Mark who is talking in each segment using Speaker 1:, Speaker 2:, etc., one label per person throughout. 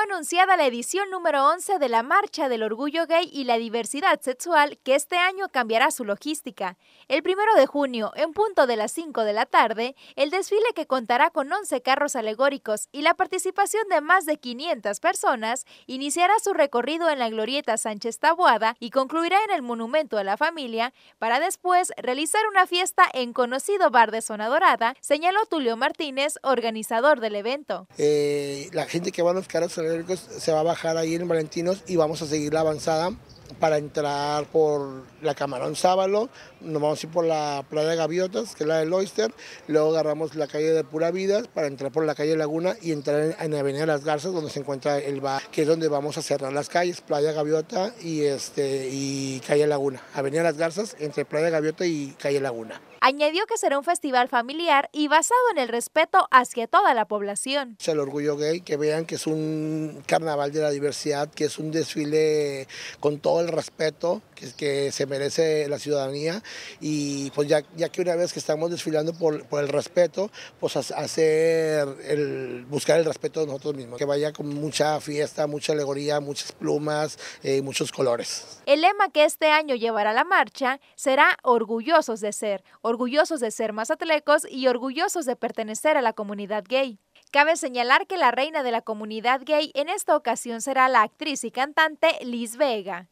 Speaker 1: anunciada la edición número 11 de la Marcha del Orgullo Gay y la Diversidad Sexual, que este año cambiará su logística. El primero de junio, en punto de las 5 de la tarde, el desfile que contará con 11 carros alegóricos y la participación de más de 500 personas, iniciará su recorrido en la glorieta Sánchez Taboada y concluirá en el Monumento a la Familia, para después realizar una fiesta en conocido bar de Zona Dorada, señaló Tulio Martínez, organizador del evento.
Speaker 2: Eh, la gente que va a buscar carros se va a bajar ahí en Valentinos y vamos a seguir la avanzada para entrar por la Camarón Sábalo, nos vamos a ir por la playa de Gaviotas, que es la del Oyster, luego agarramos la calle de Pura Vida para entrar por la calle Laguna y entrar en, Avenida Las Garzas, donde se encuentra el bar, que es donde vamos a cerrar las calles, Playa Gaviota y, este, y Calle Laguna. Avenida Las Garzas, entre Playa Gaviota y Calle Laguna.
Speaker 1: Añadió que será un festival familiar y basado en el respeto hacia toda la población.
Speaker 2: Se el orgullo gay, que vean que es un carnaval de la diversidad, que es un desfile con todo el respeto que, se merece la ciudadanía y pues ya, que una vez que estamos desfilando por, el respeto, pues hacer el, buscar el respeto de nosotros mismos, que vaya con mucha fiesta, mucha alegoría, muchas plumas y eh, muchos colores.
Speaker 1: El lema que este año llevará a la marcha será orgullosos de ser, orgullosos de ser mazatlecos y orgullosos de pertenecer a la comunidad gay. Cabe señalar que la reina de la comunidad gay en esta ocasión será la actriz y cantante Liz Vega.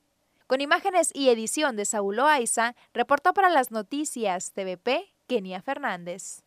Speaker 1: Con imágenes y edición de Saulo Aiza, reportó para las noticias TVP Kenia Fernández.